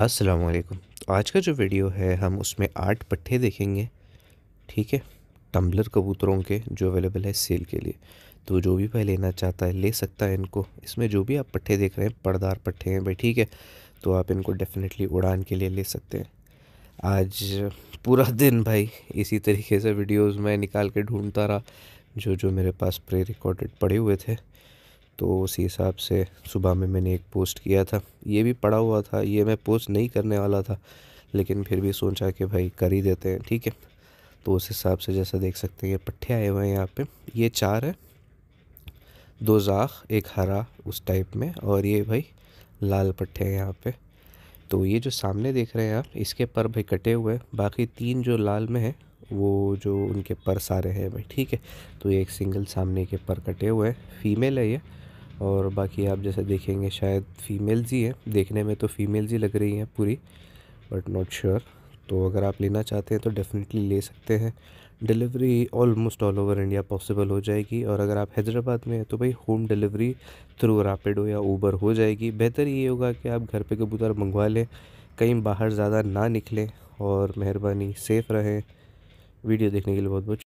अस्सलाम वालेकुम तो आज का जो वीडियो है हम उसमें आठ पट्ठे देखेंगे ठीक है टम्बलर कबूतरों के जो अवेलेबल है सेल के लिए तो जो भी भाई लेना चाहता है ले सकता है इनको इसमें जो भी आप पट्ठे देख रहे हैं पड़दार पट्ठे हैं भाई ठीक है तो आप इनको डेफ़िनेटली उड़ान के लिए ले सकते हैं आज पूरा दिन भाई इसी तरीके से वीडियोज़ में निकाल के ढूँढता रहा जो जो मेरे पास प्रे रिकॉर्डेड पड़े हुए थे तो उसी हिसाब से सुबह में मैंने एक पोस्ट किया था ये भी पड़ा हुआ था ये मैं पोस्ट नहीं करने वाला था लेकिन फिर भी सोचा कि भाई कर ही देते हैं ठीक है तो उस हिसाब से जैसा देख सकते हैं ये पट्ठे आए हुए हैं यहाँ पे ये चार है दो जाख एक हरा उस टाइप में और ये भाई लाल पट्ठे हैं यहाँ पे तो ये जो सामने देख रहे हैं आप इसके पर भाई कटे हुए हैं बाकी तीन जो लाल में हैं वो जो उनके पर सारे हैं भाई ठीक है तो एक सिंगल सामने के पर कटे हुए हैं फीमेल है ये और बाकी आप जैसे देखेंगे शायद फ़ीमेल्स ही हैं देखने में तो फ़ीमेल्स ही लग रही हैं पूरी बट नॉट श्योर तो अगर आप लेना चाहते हैं तो डेफ़िनेटली ले सकते हैं delivery almost all over India possible हो जाएगी और अगर आप हैदराबाद में हैं तो भाई होम डिलीवरी थ्रू रैपिडो या ऊबर हो जाएगी बेहतर ये होगा कि आप घर पे कबूतर मंगवा लें कहीं बाहर ज़्यादा ना निकलें और मेहरबानी सेफ़ रहें वीडियो देखने के लिए बहुत बहुत